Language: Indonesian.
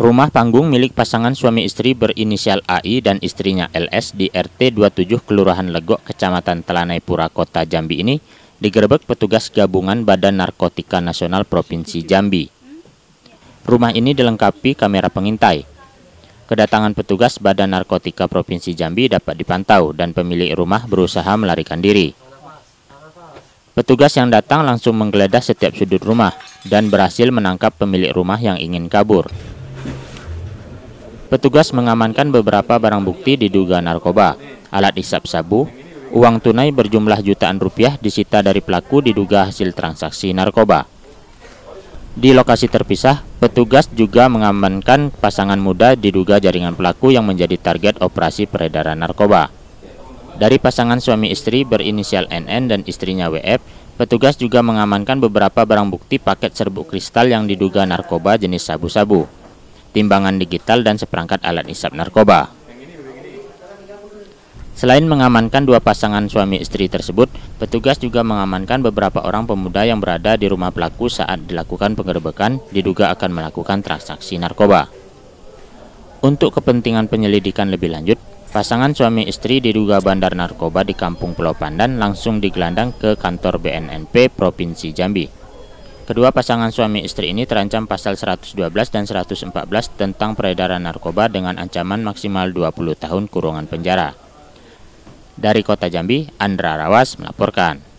Rumah panggung milik pasangan suami istri berinisial AI dan istrinya LS di RT 27 Kelurahan Legok, Kecamatan Telanai Pura, Kota Jambi ini digerebek petugas gabungan Badan Narkotika Nasional Provinsi Jambi. Rumah ini dilengkapi kamera pengintai. Kedatangan petugas Badan Narkotika Provinsi Jambi dapat dipantau dan pemilik rumah berusaha melarikan diri. Petugas yang datang langsung menggeledah setiap sudut rumah dan berhasil menangkap pemilik rumah yang ingin kabur petugas mengamankan beberapa barang bukti diduga narkoba, alat isap sabu, uang tunai berjumlah jutaan rupiah disita dari pelaku diduga hasil transaksi narkoba. Di lokasi terpisah, petugas juga mengamankan pasangan muda diduga jaringan pelaku yang menjadi target operasi peredaran narkoba. Dari pasangan suami istri berinisial NN dan istrinya WF, petugas juga mengamankan beberapa barang bukti paket serbuk kristal yang diduga narkoba jenis sabu-sabu timbangan digital, dan seperangkat alat isap narkoba. Selain mengamankan dua pasangan suami istri tersebut, petugas juga mengamankan beberapa orang pemuda yang berada di rumah pelaku saat dilakukan penggerebekan diduga akan melakukan transaksi narkoba. Untuk kepentingan penyelidikan lebih lanjut, pasangan suami istri diduga bandar narkoba di Kampung Pulau Pandan langsung digelandang ke kantor BNNP Provinsi Jambi. Kedua pasangan suami istri ini terancam pasal 112 dan 114 tentang peredaran narkoba dengan ancaman maksimal 20 tahun kurungan penjara. Dari Kota Jambi, Andra Rawas melaporkan.